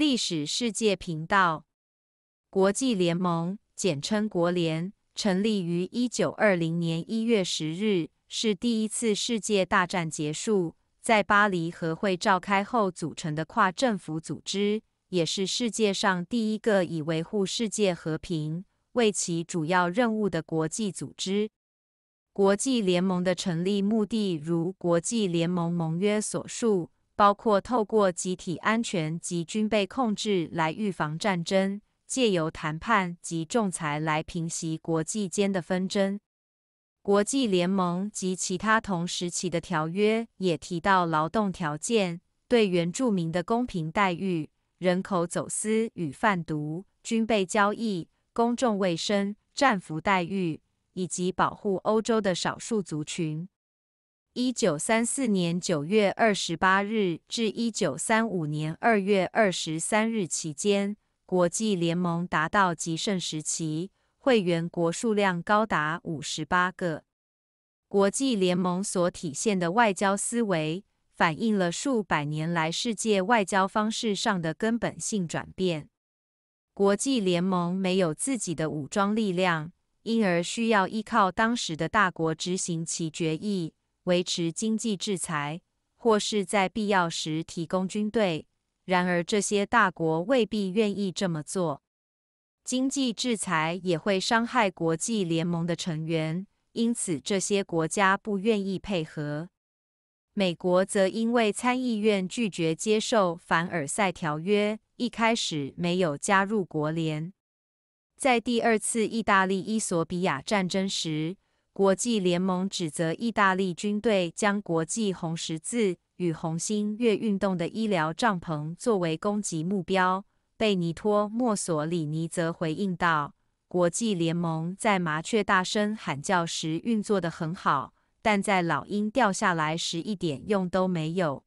历史世界频道，国际联盟，简称国联，成立于一九二零年一月十日，是第一次世界大战结束在巴黎和会召开后组成的跨政府组织，也是世界上第一个以维护世界和平为其主要任务的国际组织。国际联盟的成立目的，如《国际联盟盟约》所述。包括透过集体安全及军备控制来预防战争，借由谈判及仲裁来平息国际间的纷争。国际联盟及其他同时期的条约也提到劳动条件、对原住民的公平待遇、人口走私与贩毒、军备交易、公众卫生、战俘待遇，以及保护欧洲的少数族群。一九三四年九月二十八日至一九三五年二月二十三日期间，国际联盟达到极盛时期，会员国数量高达五十八个。国际联盟所体现的外交思维，反映了数百年来世界外交方式上的根本性转变。国际联盟没有自己的武装力量，因而需要依靠当时的大国执行其决议。维持经济制裁，或是在必要时提供军队。然而，这些大国未必愿意这么做。经济制裁也会伤害国际联盟的成员，因此这些国家不愿意配合。美国则因为参议院拒绝接受凡尔赛条约，一开始没有加入国联。在第二次意大利伊索比亚战争时，国际联盟指责意大利军队将国际红十字与红星月运动的医疗帐篷作为攻击目标。贝尼托·墨索里尼则回应道：“国际联盟在麻雀大声喊叫时运作的很好，但在老鹰掉下来时一点用都没有。”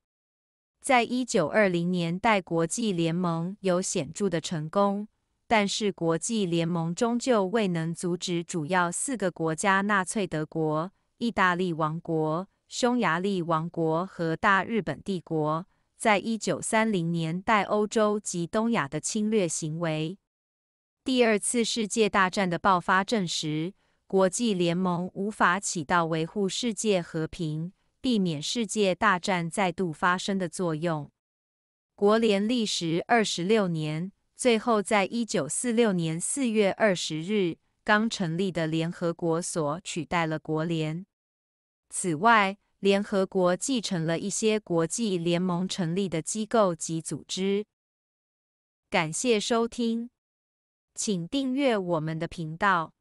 在1920年代，国际联盟有显著的成功。但是，国际联盟终究未能阻止主要四个国家——纳粹德国、意大利王国、匈牙利王国和大日本帝国——在一九三零年代欧洲及东亚的侵略行为。第二次世界大战的爆发证实，国际联盟无法起到维护世界和平、避免世界大战再度发生的作用。国联历时二十六年。最后，在一九四六年四月二十日，刚成立的联合国所取代了国联。此外，联合国继承了一些国际联盟成立的机构及组织。感谢收听，请订阅我们的频道，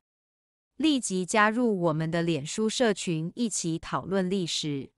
立即加入我们的脸书社群，一起讨论历史。